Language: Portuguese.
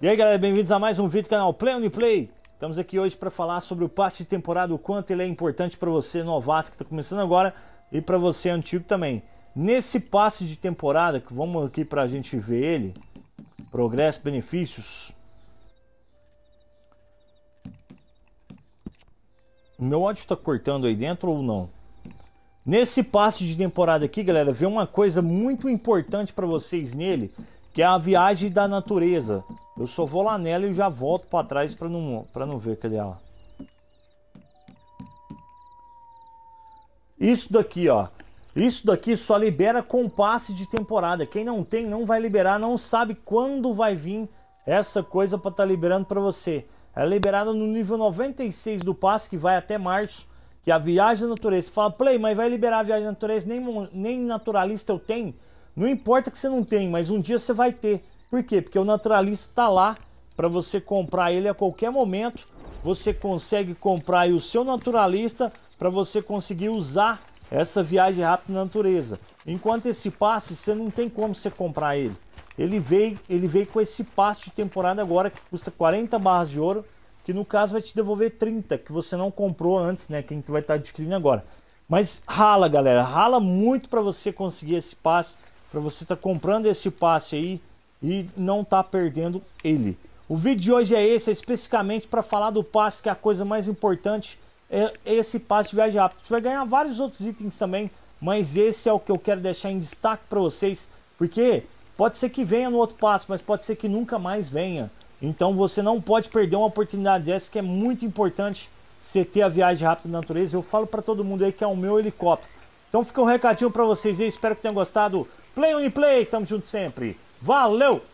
E aí galera, bem-vindos a mais um vídeo do canal Play on Play. Estamos aqui hoje para falar sobre o passe de temporada, o quanto ele é importante para você novato que está começando agora e para você antigo também. Nesse passe de temporada, que vamos aqui para a gente ver ele, progresso, benefícios, meu ódio está cortando aí dentro ou não? Nesse passe de temporada aqui, galera, vem uma coisa muito importante para vocês nele, que é a viagem da natureza. Eu só vou lá nela e já volto para trás para não, pra não ver cadê ela. Isso daqui, ó. Isso daqui só libera com passe de temporada. Quem não tem não vai liberar, não sabe quando vai vir essa coisa para estar tá liberando para você. É liberada no nível 96 do passe que vai até março que a viagem da natureza, você fala, Play, mas vai liberar a viagem da natureza, nem, nem naturalista eu tenho. Não importa que você não tenha, mas um dia você vai ter. Por quê? Porque o naturalista está lá para você comprar ele a qualquer momento. Você consegue comprar o seu naturalista para você conseguir usar essa viagem rápida na natureza. Enquanto esse passe, você não tem como você comprar ele. Ele veio, ele veio com esse passe de temporada agora que custa 40 barras de ouro que no caso vai te devolver 30 que você não comprou antes, né? Quem vai estar tá adquirindo agora. Mas rala, galera, rala muito para você conseguir esse passe, para você estar tá comprando esse passe aí e não tá perdendo ele. O vídeo de hoje é esse, é especificamente para falar do passe, que é a coisa mais importante, é esse passe de viagem rápida. Você vai ganhar vários outros itens também, mas esse é o que eu quero deixar em destaque para vocês, porque pode ser que venha no outro passe, mas pode ser que nunca mais venha. Então você não pode perder uma oportunidade dessa que é muito importante você ter a viagem rápida na natureza. Eu falo para todo mundo aí que é o meu helicóptero. Então fica um recadinho para vocês aí, espero que tenham gostado. Play play. tamo junto sempre. Valeu!